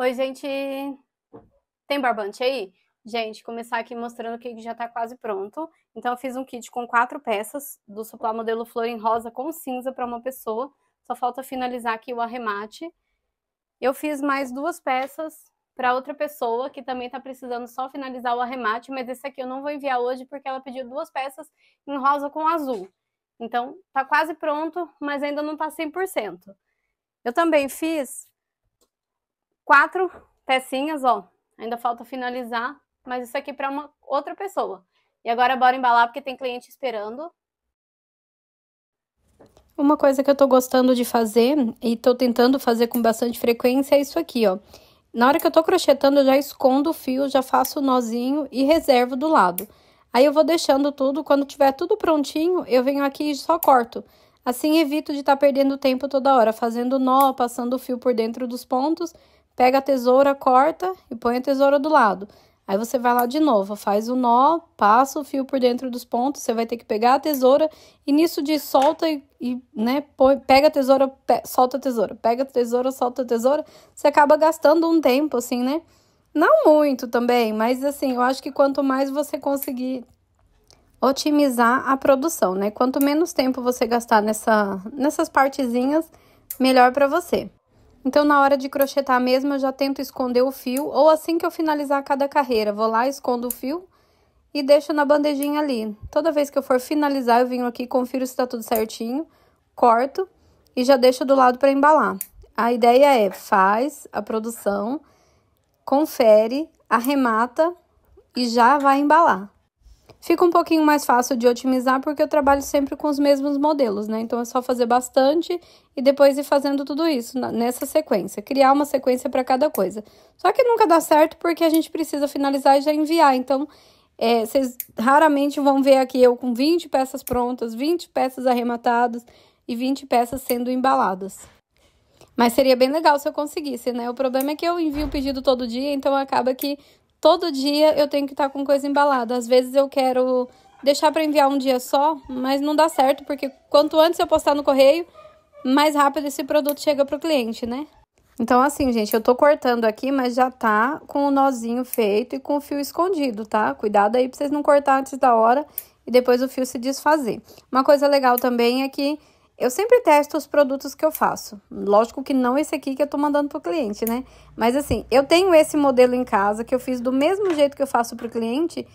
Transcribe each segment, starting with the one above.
Oi, gente. Tem barbante aí? Gente, começar aqui mostrando que já está quase pronto. Então, eu fiz um kit com quatro peças do suplá Modelo Flor em Rosa com cinza para uma pessoa. Só falta finalizar aqui o arremate. Eu fiz mais duas peças para outra pessoa que também está precisando só finalizar o arremate, mas esse aqui eu não vou enviar hoje porque ela pediu duas peças em rosa com azul. Então, tá quase pronto, mas ainda não tá 100%. Eu também fiz quatro pecinhas, ó. Ainda falta finalizar, mas isso aqui é para uma outra pessoa. E agora bora embalar porque tem cliente esperando. Uma coisa que eu tô gostando de fazer e tô tentando fazer com bastante frequência é isso aqui, ó. Na hora que eu tô crochetando, eu já escondo o fio, já faço o nozinho e reservo do lado. Aí eu vou deixando tudo, quando tiver tudo prontinho, eu venho aqui e só corto. Assim evito de estar tá perdendo tempo toda hora, fazendo nó, passando o fio por dentro dos pontos pega a tesoura, corta e põe a tesoura do lado. Aí você vai lá de novo, faz o nó, passa o fio por dentro dos pontos, você vai ter que pegar a tesoura e nisso de solta e, e né, põe, pega a tesoura, pe, solta a tesoura, pega a tesoura, solta a tesoura, você acaba gastando um tempo assim, né? Não muito também, mas assim, eu acho que quanto mais você conseguir otimizar a produção, né? Quanto menos tempo você gastar nessa, nessas partezinhas, melhor para você. Então, na hora de crochetar mesmo, eu já tento esconder o fio, ou assim que eu finalizar cada carreira, vou lá, escondo o fio e deixo na bandejinha ali. Toda vez que eu for finalizar, eu venho aqui, confiro se tá tudo certinho, corto e já deixo do lado para embalar. A ideia é, faz a produção, confere, arremata e já vai embalar. Fica um pouquinho mais fácil de otimizar porque eu trabalho sempre com os mesmos modelos, né? Então é só fazer bastante e depois ir fazendo tudo isso nessa sequência, criar uma sequência para cada coisa. Só que nunca dá certo porque a gente precisa finalizar e já enviar. Então, é, vocês raramente vão ver aqui eu com 20 peças prontas, 20 peças arrematadas e 20 peças sendo embaladas. Mas seria bem legal se eu conseguisse, né? O problema é que eu envio o pedido todo dia, então acaba que todo dia eu tenho que estar tá com coisa embalada. Às vezes eu quero deixar para enviar um dia só, mas não dá certo, porque quanto antes eu postar no correio, mais rápido esse produto chega para o cliente, né? Então, assim, gente, eu tô cortando aqui, mas já tá com o nozinho feito e com o fio escondido, tá? Cuidado aí pra vocês não cortar antes da hora e depois o fio se desfazer. Uma coisa legal também é que eu sempre testo os produtos que eu faço. Lógico que não esse aqui que eu tô mandando pro cliente, né? Mas assim, eu tenho esse modelo em casa que eu fiz do mesmo jeito que eu faço pro cliente,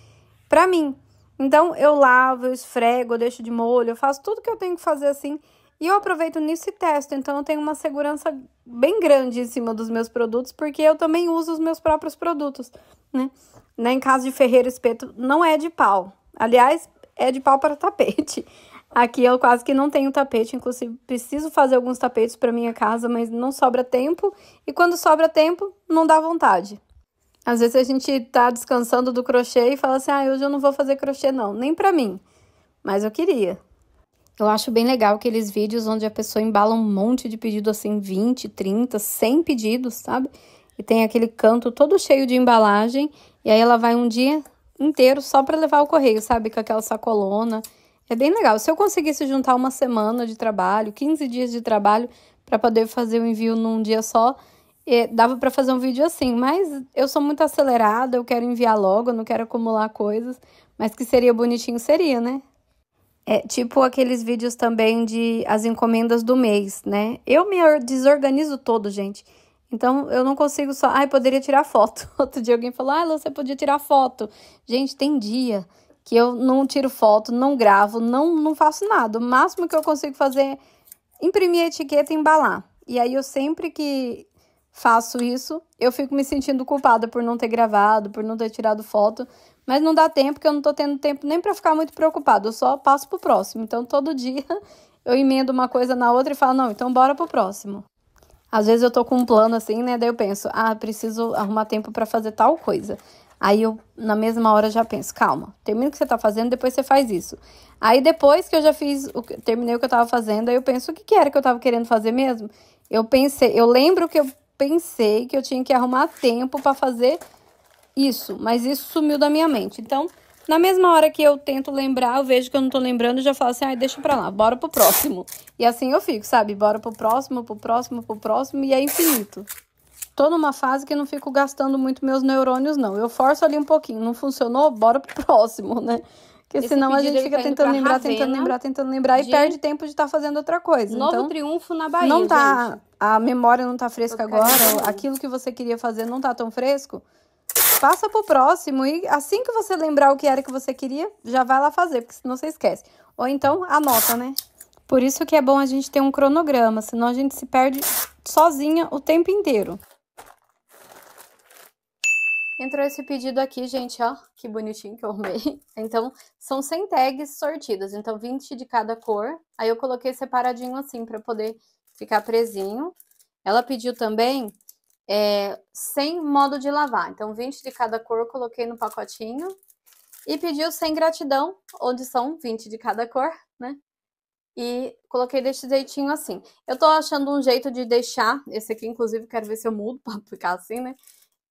pra mim. Então, eu lavo, eu esfrego, eu deixo de molho, eu faço tudo que eu tenho que fazer assim. E eu aproveito nisso e testo. Então, eu tenho uma segurança bem grande em cima dos meus produtos, porque eu também uso os meus próprios produtos, né? né? Em caso de ferreiro espeto, não é de pau. Aliás, é de pau para tapete. Aqui eu quase que não tenho tapete, inclusive preciso fazer alguns tapetes para minha casa, mas não sobra tempo e quando sobra tempo, não dá vontade. Às vezes a gente tá descansando do crochê e fala assim: "Ah, hoje eu não vou fazer crochê não, nem para mim". Mas eu queria. Eu acho bem legal aqueles vídeos onde a pessoa embala um monte de pedido assim, 20, 30, 100 pedidos, sabe? E tem aquele canto todo cheio de embalagem e aí ela vai um dia inteiro só para levar o correio, sabe, com aquela sacolona. É bem legal. Se eu conseguisse juntar uma semana de trabalho, 15 dias de trabalho, para poder fazer o envio num dia só, é, dava para fazer um vídeo assim. Mas eu sou muito acelerada, eu quero enviar logo, eu não quero acumular coisas. Mas que seria bonitinho, seria, né? É tipo aqueles vídeos também de as encomendas do mês, né? Eu me desorganizo todo, gente. Então eu não consigo só. Ai, poderia tirar foto. Outro dia alguém falou: Ah, você podia tirar foto. Gente, tem dia que eu não tiro foto, não gravo, não, não faço nada. O máximo que eu consigo fazer é imprimir a etiqueta e embalar. E aí eu sempre que faço isso, eu fico me sentindo culpada por não ter gravado, por não ter tirado foto, mas não dá tempo porque eu não tô tendo tempo nem para ficar muito preocupado, eu só passo pro próximo. Então todo dia eu emendo uma coisa na outra e falo: "Não, então bora pro próximo". Às vezes eu tô com um plano assim, né? Daí eu penso: "Ah, preciso arrumar tempo para fazer tal coisa". Aí eu, na mesma hora, já penso, calma, termina o que você tá fazendo, depois você faz isso. Aí depois que eu já fiz, o, terminei o que eu tava fazendo, aí eu penso, o que, que era que eu tava querendo fazer mesmo? Eu pensei, eu lembro que eu pensei que eu tinha que arrumar tempo para fazer isso, mas isso sumiu da minha mente. Então, na mesma hora que eu tento lembrar, eu vejo que eu não tô lembrando e já falo assim, ai, ah, deixa pra lá, bora pro próximo. E assim eu fico, sabe? Bora pro próximo, pro próximo, pro próximo, e é infinito. Tô numa fase que não fico gastando muito meus neurônios, não. Eu forço ali um pouquinho. Não funcionou? Bora pro próximo, né? Porque Esse senão a gente fica tá tentando lembrar, Ravena, tentando lembrar, tentando lembrar e perde tempo de estar tá fazendo outra coisa. Novo então, triunfo na Bahia. Não tá. Gente. A memória não tá fresca agora. Aquilo que você queria fazer não tá tão fresco. Passa pro próximo e assim que você lembrar o que era que você queria, já vai lá fazer, porque senão você esquece. Ou então anota, né? Por isso que é bom a gente ter um cronograma, senão a gente se perde sozinha o tempo inteiro. Entrou esse pedido aqui, gente, ó, que bonitinho que eu arrumei. Então, são 100 tags sortidas, então 20 de cada cor. Aí eu coloquei separadinho assim para poder ficar presinho. Ela pediu também é, 100 modo de lavar, então 20 de cada cor eu coloquei no pacotinho. E pediu sem gratidão, onde são 20 de cada cor, né? E coloquei desse jeitinho assim. Eu tô achando um jeito de deixar, esse aqui inclusive quero ver se eu mudo para ficar assim, né?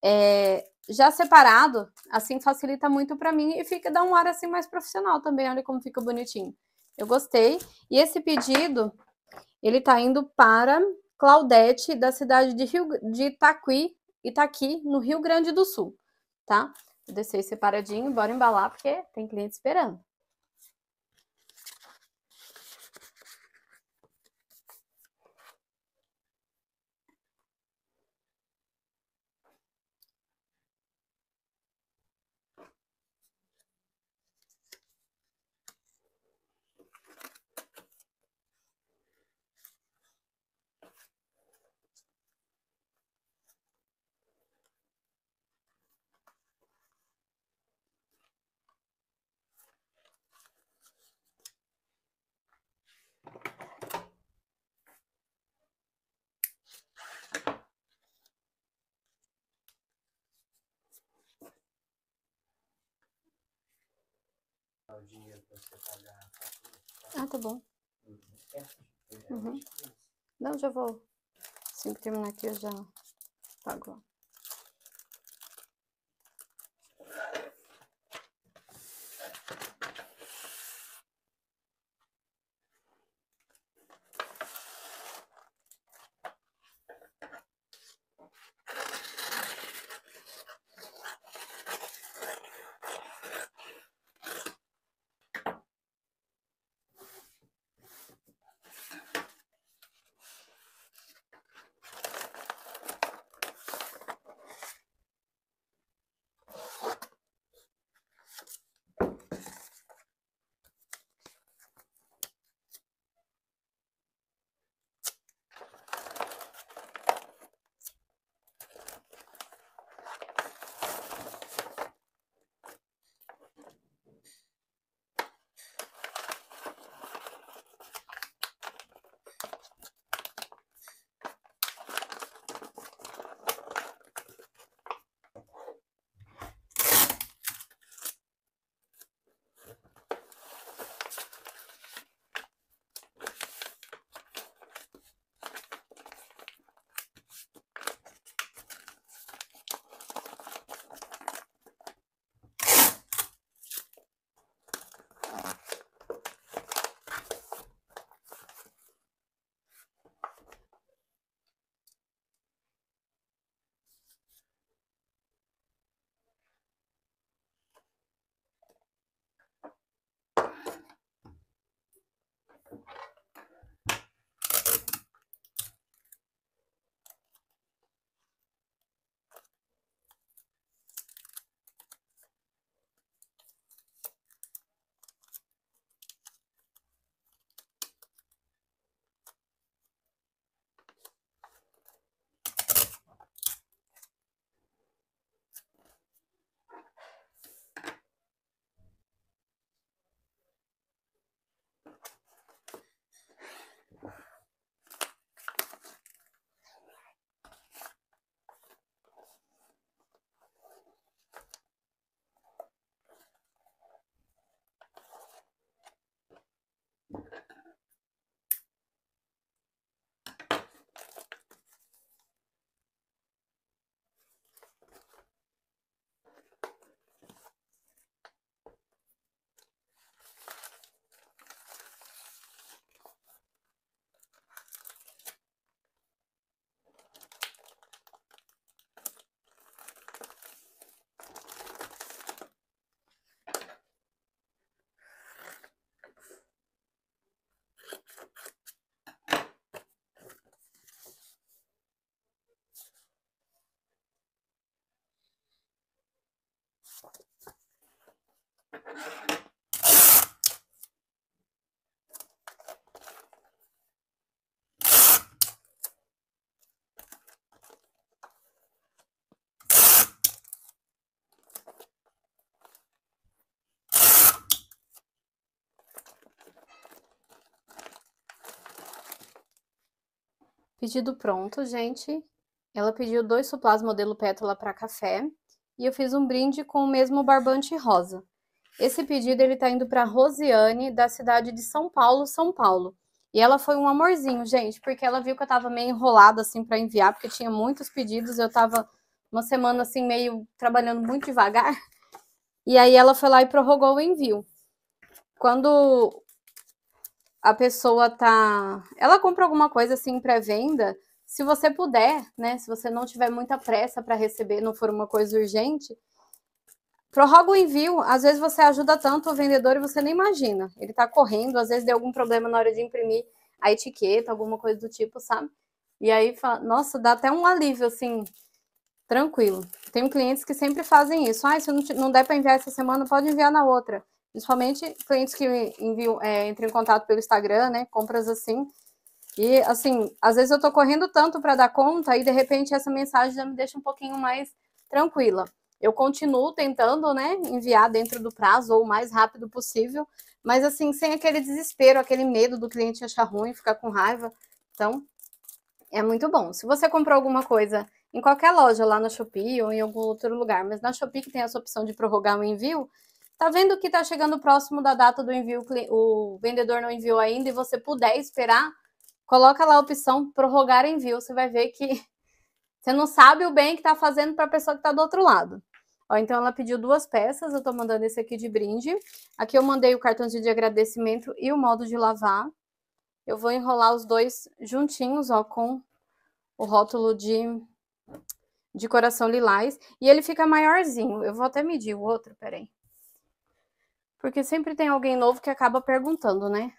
É, já separado, assim facilita muito para mim e fica dá um ar assim mais profissional também. Olha como fica bonitinho. Eu gostei. E esse pedido, ele tá indo para Claudete, da cidade de, Rio, de Itaqui, Itaqui, no Rio Grande do Sul, tá? Vou descer separadinho, bora embalar, porque tem cliente esperando. o dinheiro para você pagar a fatura. Ah, tá bom. Uhum. É, é, é uhum. Não, já vou. Assim que terminar aqui, eu já pago. Pedido pronto, gente. Ela pediu dois suplás modelo pétala para café e eu fiz um brinde com o mesmo barbante rosa. Esse pedido ele tá indo para Rosiane, da cidade de São Paulo, São Paulo. E ela foi um amorzinho, gente, porque ela viu que eu tava meio enrolada assim para enviar, porque tinha muitos pedidos, eu tava uma semana assim meio trabalhando muito devagar. E aí ela foi lá e prorrogou o envio. Quando a pessoa tá. Ela compra alguma coisa assim em pré-venda. Se você puder, né? Se você não tiver muita pressa para receber, não for uma coisa urgente, prorroga o envio. Às vezes você ajuda tanto o vendedor e você nem imagina. Ele tá correndo, às vezes deu algum problema na hora de imprimir a etiqueta, alguma coisa do tipo, sabe? E aí fala, nossa, dá até um alívio, assim, tranquilo. Tenho clientes que sempre fazem isso. Ah, se não, não der para enviar essa semana, pode enviar na outra. Principalmente clientes que enviam, é, entram em contato pelo Instagram, né? Compras assim. E, assim, às vezes eu tô correndo tanto para dar conta e, de repente, essa mensagem já me deixa um pouquinho mais tranquila. Eu continuo tentando, né, enviar dentro do prazo ou o mais rápido possível, mas, assim, sem aquele desespero, aquele medo do cliente achar ruim, ficar com raiva. Então, é muito bom. Se você comprou alguma coisa em qualquer loja, lá na Shopee ou em algum outro lugar, mas na Shopee que tem essa opção de prorrogar o envio, Tá vendo que tá chegando próximo da data do envio, o vendedor não enviou ainda e você puder esperar, coloca lá a opção prorrogar envio. Você vai ver que você não sabe o bem que tá fazendo para a pessoa que tá do outro lado. Ó, então ela pediu duas peças, eu tô mandando esse aqui de brinde. Aqui eu mandei o cartãozinho de agradecimento e o modo de lavar. Eu vou enrolar os dois juntinhos, ó, com o rótulo de, de coração lilás. E ele fica maiorzinho. Eu vou até medir o outro, peraí porque sempre tem alguém novo que acaba perguntando, né?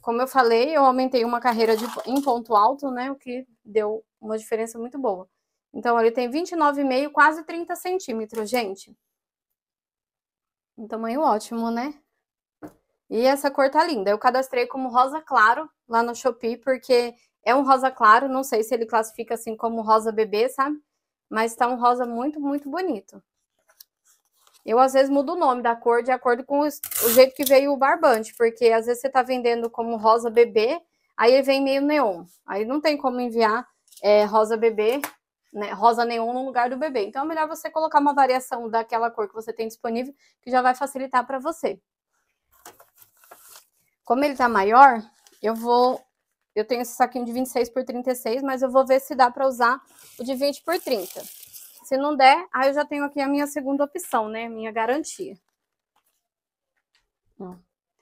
Como eu falei, eu aumentei uma carreira de, em ponto alto, né? O que deu uma diferença muito boa. Então, ele tem 29,5, quase 30 centímetros, gente. Um tamanho ótimo, né? E essa cor tá linda. Eu cadastrei como rosa claro lá no Shopee, porque é um rosa claro. Não sei se ele classifica assim como rosa bebê, sabe? Mas tá um rosa muito, muito bonito. Eu, às vezes, mudo o nome da cor de acordo com o jeito que veio o barbante, porque às vezes você está vendendo como rosa bebê, aí ele vem meio neon. Aí não tem como enviar é, rosa bebê, né, rosa neon no lugar do bebê. Então é melhor você colocar uma variação daquela cor que você tem disponível, que já vai facilitar para você. Como ele está maior, eu vou... Eu tenho esse saquinho de 26 por 36, mas eu vou ver se dá para usar o de 20 por 30. Se não der, aí eu já tenho aqui a minha segunda opção, né? Minha garantia.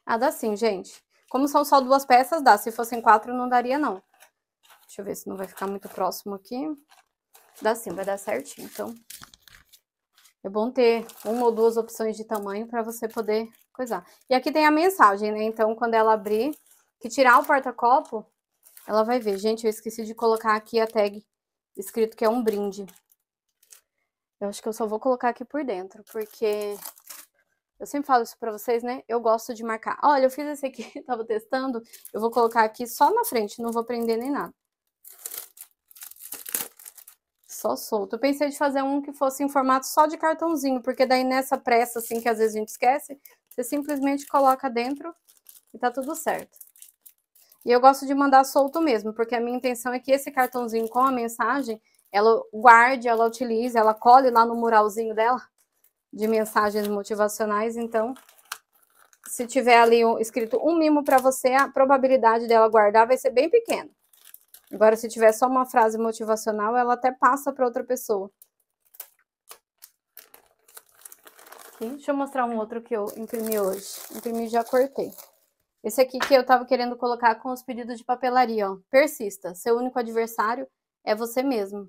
Ah, dá sim, gente. Como são só duas peças, dá. Se fossem quatro, não daria, não. Deixa eu ver se não vai ficar muito próximo aqui. Dá sim, vai dar certinho, então. É bom ter uma ou duas opções de tamanho para você poder coisar. E aqui tem a mensagem, né? Então, quando ela abrir, que tirar o porta-copo, ela vai ver. Gente, eu esqueci de colocar aqui a tag escrito que é um brinde. Eu acho que eu só vou colocar aqui por dentro, porque eu sempre falo isso para vocês, né? Eu gosto de marcar. Olha, eu fiz esse aqui, tava testando. Eu vou colocar aqui só na frente, não vou prender nem nada. Só solto. Eu pensei de fazer um que fosse em formato só de cartãozinho, porque daí nessa pressa, assim, que às vezes a gente esquece, você simplesmente coloca dentro e tá tudo certo. E eu gosto de mandar solto mesmo, porque a minha intenção é que esse cartãozinho com a mensagem ela guarde, ela utilize, ela colhe lá no muralzinho dela de mensagens motivacionais. Então, se tiver ali escrito um mimo para você, a probabilidade dela guardar vai ser bem pequena. Agora, se tiver só uma frase motivacional, ela até passa para outra pessoa. Deixa eu mostrar um outro que eu imprimi hoje. Imprimi e já cortei. Esse aqui que eu estava querendo colocar com os pedidos de papelaria, ó. Persista. Seu único adversário é você mesmo.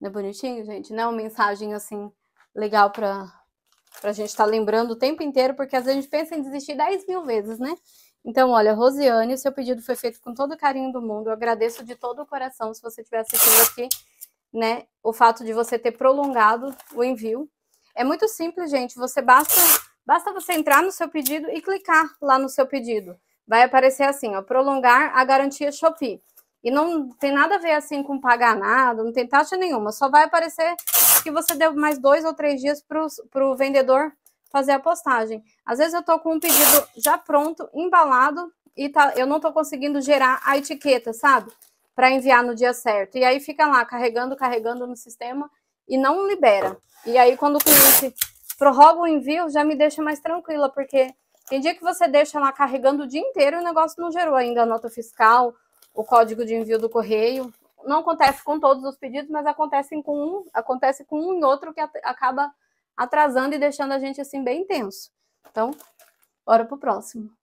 Não é bonitinho, gente? Não é uma mensagem assim legal para a gente estar tá lembrando o tempo inteiro, porque às vezes a gente pensa em desistir 10 mil vezes, né? Então, olha, Rosiane, o seu pedido foi feito com todo o carinho do mundo. Eu agradeço de todo o coração se você estiver assistindo aqui, né? O fato de você ter prolongado o envio. É muito simples, gente. Você basta, basta você entrar no seu pedido e clicar lá no seu pedido. Vai aparecer assim, ó, prolongar a garantia Shopee. E não tem nada a ver assim com pagar nada, não tem taxa nenhuma. Só vai aparecer que você deu mais dois ou três dias para o vendedor fazer a postagem. Às vezes eu estou com um pedido já pronto, embalado, e tá, eu não estou conseguindo gerar a etiqueta, sabe? Para enviar no dia certo. E aí fica lá carregando, carregando no sistema e não libera. E aí quando o cliente prorroga o envio, já me deixa mais tranquila, porque tem dia que você deixa lá carregando o dia inteiro e o negócio não gerou ainda a nota fiscal o código de envio do correio. Não acontece com todos os pedidos, mas acontecem com um, acontece com um e outro que acaba atrasando e deixando a gente assim bem tenso. Então, bora o próximo.